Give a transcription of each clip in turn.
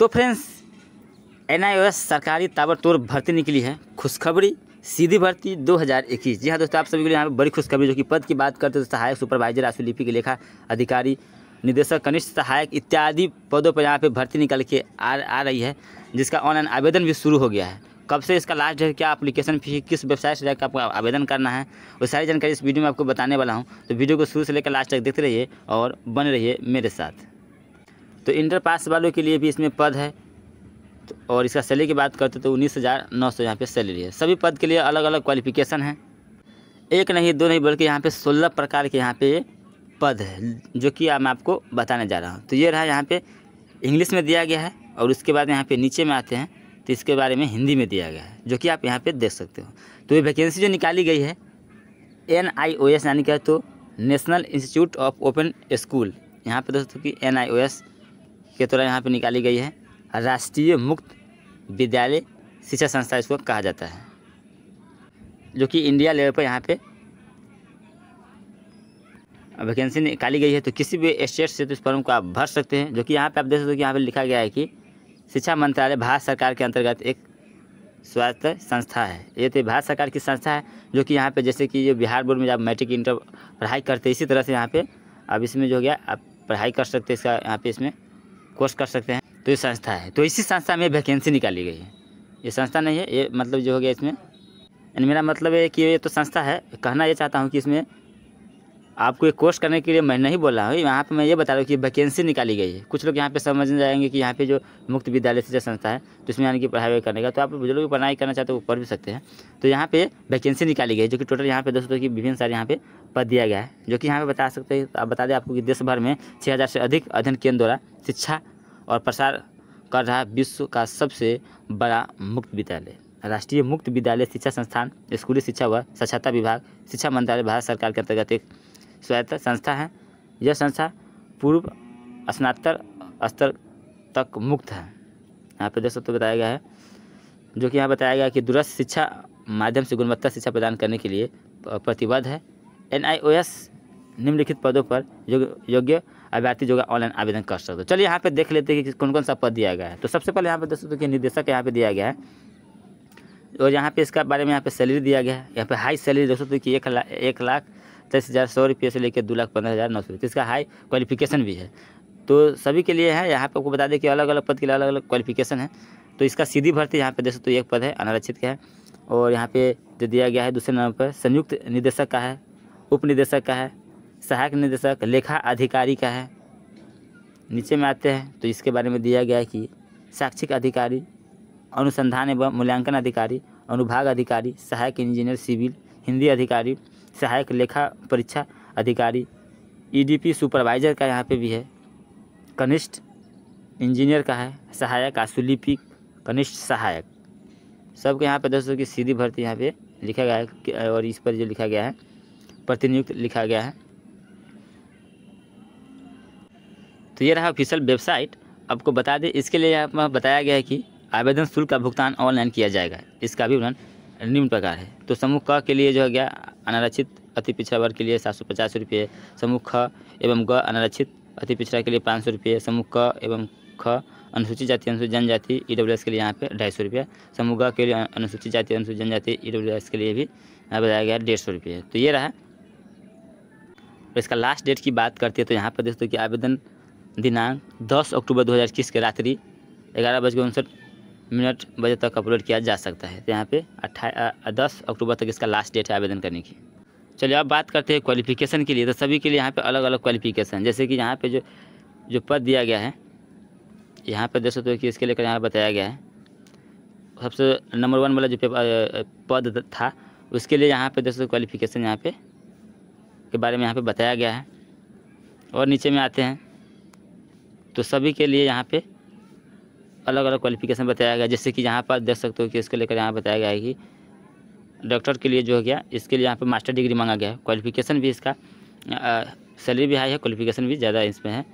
तो friends N सरकारी ताबड़तोड़ भर्ती निकली है खुशखबरी सीधी भर्ती 2021 जी हाँ दोस्तों आप सभी के लिए यहाँ पर बड़ी खुशखबरी जो कि पद की बात करते हैं तो सहायक सुपरवाइजर आशुलिपि के लेखा अधिकारी निदेशक कनिष्ठ सहायक इत्यादि पदों पर यहाँ पे भर्ती निकल के आ आ रही है जिसका ऑनलाइन आवेदन भी शुरू हो गया है कब से इसका लास्ट है क्या अप्लीकेशन फी किस वेबसाइट से जाकर आपको आवेदन करना है वो सारी जानकारी इस वीडियो में आपको बताने वाला हूँ तो वीडियो को शुरू से लेकर लास्ट तक देखते रहिए और बने रहिए मेरे साथ तो इंटर पास वालों के लिए भी इसमें पद है तो और इसका सैलरी की बात करते तो उन्नीस हज़ार नौ सौ यहाँ पर सैलरी है सभी पद के लिए अलग अलग क्वालिफिकेशन है एक नहीं दो नहीं बल्कि यहाँ पे सोलह प्रकार के यहाँ पे पद है जो कि मैं आपको बताने जा रहा हूँ तो ये रहा यहाँ पे इंग्लिश में दिया गया है और उसके बाद यहाँ पे नीचे में आते हैं तो इसके बारे में हिंदी में दिया गया है जो कि आप यहाँ पे देख सकते हो तो ये वैकेंसी जो निकाली गई है एन आई ओ एस यानी क्या तो national institute of open school यहाँ पे दोस्तों की एन आई ओ एस के द्वारा यहाँ पर निकाली गई है राष्ट्रीय मुक्त विद्यालय शिक्षा संस्था इसको कहा जाता है जो कि इंडिया लेवल पर यहाँ पे वैकेंसी निकाली गई है तो किसी भी स्टेट से तो इस फॉर्म को आप भर सकते हैं जो कि यहाँ पे आप देख सकते हो कि यहाँ पे लिखा गया है कि शिक्षा मंत्रालय भारत सरकार के अंतर्गत एक स्वास्थ्य संस्था है ये तो भारत सरकार की संस्था है जो कि यहाँ पे जैसे कि ये बिहार बोर्ड में जब मैट्रिक इंटर पढ़ाई करते इसी तरह से यहाँ पे अब इसमें जो हो गया आप पढ़ाई कर सकते इसका यहाँ पे इसमें कोर्स कर सकते हैं तो ये संस्था है तो इसी संस्था में वैकेंसी निकाली गई है ये संस्था नहीं है ये मतलब जो हो गया इसमें मेरा मतलब है कि ये तो संस्था है कहना ये चाहता हूँ कि इसमें आपको एक कोर्स करने के लिए मैं नहीं बोला हूँ यहाँ पे मैं ये बता रहा हूँ कि वैकेंसी निकाली गई है कुछ लोग यहाँ पे समझ जाएंगे कि यहाँ पे जो मुक्त विद्यालय शिक्षा संस्था है तो इसमें यानी कि पढ़ाई करने का तो आप जो लोग पढ़ाई करना चाहते हो वो तो पढ़ भी सकते हैं तो यहाँ पे वैकेंसी निकाली गई जो कि टोटल यहाँ पे दोस्तों की विभिन्न सारे यहाँ पे पद दिया गया है जो कि यहाँ पे बता सकते हैं आप बता दें आपको कि देश भर में छः से अधिक अध्ययन केंद्र द्वारा शिक्षा और प्रसार कर रहा विश्व का सबसे बड़ा मुक्त विद्यालय राष्ट्रीय मुक्त विद्यालय शिक्षा संस्थान स्कूली शिक्षा व साक्षरता विभाग शिक्षा मंत्रालय भारत सरकार के अंतर्गत एक स्वायत्त संस्था है यह संस्था पूर्व स्नातर स्तर तक मुक्त है यहाँ पर देख सकते बताया गया है जो कि यहाँ बताया गया कि दूरस्थ शिक्षा माध्यम से गुणवत्ता शिक्षा प्रदान करने के लिए प्रतिबद्ध है एन निम्नलिखित पदों पर योग्य अभ्यर्थी जो है ऑनलाइन आवेदन कर सकते हो चलिए यहाँ पे देख लेते हैं कि कौन कौन सा पद दिया गया है तो सबसे पहले यहाँ पे देख सकते हो कि निदेशक यहाँ पे दिया गया है और यहाँ पे इसका बारे में यहाँ पे सैलरी दिया गया है यहाँ पे हाई सैलरी देख सकते हो कि एक लाख एक लाख तेईस हज़ार सौ रुपये से लेकर दो लाख पंद्रह हज़ार नौ सौ रुपये इसका हाई क्वालिफिकेशन भी है तो सभी के लिए है यहाँ पे आपको बता दें कि अलग अलग पद के लिए अलग अलग क्वालिफिकेशन है तो इसका सीधी भर्ती यहाँ पे देखो सकते एक पद है अनारक्षित का है और यहाँ पे जो दिया गया है दूसरे नंबर पर संयुक्त निदेशक का है उप निदेशक का है सहायक निदेशक लेखा अधिकारी का है नीचे में आते हैं तो इसके बारे में दिया गया है कि शैक्षिक अधिकारी अनुसंधान एवं मूल्यांकन अधिकारी अनुभाग अधिकारी सहायक इंजीनियर सिविल हिंदी अधिकारी सहायक लेखा परीक्षा अधिकारी ईडीपी e सुपरवाइज़र का यहाँ पे भी है कनिष्ठ इंजीनियर का है सहायक आसुलिपि कनिष्ठ सहायक सबके यहाँ पे दोस्तों की सीधी भर्ती यहाँ पे लिखा गया है और इस पर जो लिखा गया है प्रतिनियुक्त लिखा गया है तो ये रहा ऑफिशियल वेबसाइट आपको बता दें इसके लिए यहाँ बताया गया है कि आवेदन शुल्क का भुगतान ऑनलाइन किया जाएगा इसका भी उन्होंने निम्न प्रकार है तो समूह क के लिए जो है गया अनारक्षित अति पिछड़ा वर्ग के लिए सात सौ पचास रुपये समूह ख एवं ग अनारक्षित अति पिछड़ा के लिए पाँच सौ रुपये समूह क एवं ख अनुसूचित जाति अनुसूचित जनजाति ई डब्ल्यू एस के लिए यहाँ पे ढाई सौ रुपये समूह ग के लिए अनुसूचित जाति अनुसूचित जनजाति ई डब्ल्यू एस के लिए भी यहाँ बताया गया डेढ़ सौ रुपये तो ये रहा और इसका लास्ट डेट की बात करते हैं तो यहाँ पर दोस्तों की आवेदन दिनांक दस अक्टूबर दो हज़ार इक्कीस के रात्रि ग्यारह बजकर उनसठ मिनट बजे तक अपलोड किया जा सकता है तो यहाँ पे अट्ठाईस दस अक्टूबर तक इसका लास्ट डेट है आवेदन करने की चलिए अब बात करते हैं क्वालिफिकेशन के लिए तो सभी के लिए यहाँ पे अलग अलग क्वालिफिकेशन जैसे कि यहाँ पे जो जो पद दिया गया है यहाँ पे देख सकते हो कि इसके लेकर यहाँ बताया गया है सबसे नंबर वन वाला जो पद था उसके लिए यहाँ पर देख सकते क्वालिफिकेशन यहाँ पे के बारे में यहाँ पर बताया गया है और नीचे में आते हैं तो सभी के लिए यहाँ पर अलग अलग क्वालिफिकेशन बताया गया जैसे कि यहाँ पर देख सकते हो कि इसको लेकर यहाँ बताया गया है कि डॉक्टर के लिए जो हो गया इसके लिए यहाँ पर मास्टर डिग्री मांगा गया है क्वालिफिकेशन भी इसका सैलरी भी हाई है क्वालिफिकेशन भी ज़्यादा इसमें है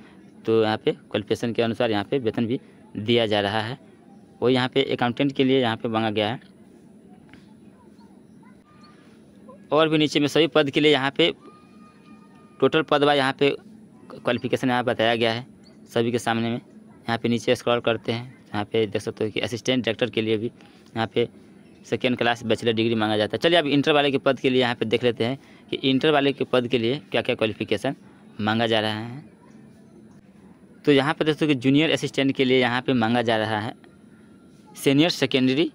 तो यहाँ पे क्वालिफिकेशन के अनुसार यहाँ पे वेतन भी दिया जा रहा है वो यहाँ पे अकाउंटेंट के लिए यहाँ पे मांगा गया है और भी नीचे में सभी पद के लिए यहाँ पे टोटल पद व यहाँ पर क्वालिफिकेशन यहाँ बताया गया है सभी के सामने में यहाँ पे नीचे स्क्रॉल करते हैं यहाँ पे देख सकते हो कि असिस्टेंट डायरेक्टर के लिए भी यहाँ पे सेकेंड क्लास बैचलर डिग्री मांगा जाता है चलिए अब इंटर वाले के पद के लिए यहाँ पे देख लेते हैं कि इंटर वाले के पद के लिए क्या क्या क्वालिफिकेशन मांगा जा रहा है तो यहाँ पे दोस्तों कि जूनियर असिस्टेंट के लिए यहाँ पर मांगा जा रहा है सीनियर सेकेंडरी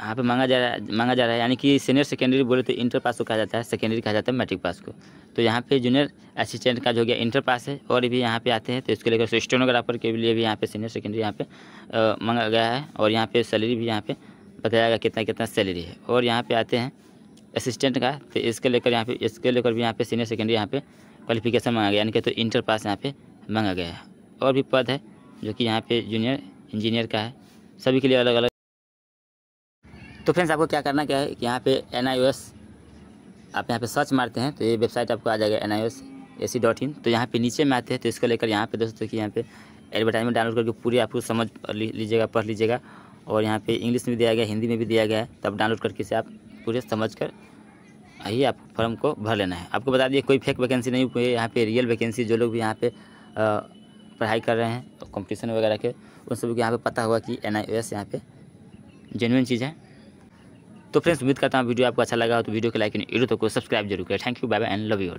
यहाँ पे मांगा जा रहा है मांगा जा रहा है यानी कि सीनियर सेकेंडरी बोले तो इंटर पास को कहा जाता है सेकेंडरी कहा जाता है मैट्रिक पास को तो यहाँ पे जूनियर असिस्टेंट का जो हो गया इंटर पास है और भी यहाँ पे आते हैं तो इसके लेकर स्टेनोग्राफर के लिए भी यहाँ पे सीनियर सेकेंडरी यहाँ पे मंगा गया है और यहाँ पे सैलरी भी यहाँ पे बताया गया कितना कितना सैलरी है और यहाँ पे आते हैं असिस्टेंट का तो इसके लेकर यहाँ पे इसके लेकर भी यहाँ पे सीनियर सेकेंडरी यहाँ पे क्वालिफिकेशन मांगा गया यानी कि तो इंटर पास यहाँ पे मांगा गया है और भी पद है जो कि यहाँ पे जूनियर इंजीनियर का है सभी के लिए अलग अलग तो फ्रेंड्स आपको क्या करना क्या है कि यहाँ पे एन आप यहाँ पे सर्च मारते हैं तो ये वेबसाइट आपको आ जाएगा N A C dot in तो यहाँ पे नीचे में आते हैं तो इसको लेकर यहाँ पे दोस्तों की यहाँ पे एडवर्टाइजमेंट डाउनलोड करके पूरी आपको समझ लीजिएगा पढ़ लीजिएगा और यहाँ पे इंग्लिश में दिया गया हिंदी में भी दिया गया है तब डाउनलोड करके से आप पूरे समझ कर ही आप फॉर्म को भर लेना है आपको बता दिए कोई फेक वैकेंसी नहीं हुई यहाँ पर रियल वैकेंसी जो लोग भी यहाँ पर पढ़ाई कर रहे हैं तो वगैरह के उन सभी को यहाँ पर पता हुआ कि एन आई एस यहाँ पे जेनुइन चीज़ है तो फ्रेंड्स उम्मीद करता हूँ वीडियो आपको अच्छा लगा हो तो वीडियो को लाइक सब्सक्राइब जरूर करें thank you bye bye and love you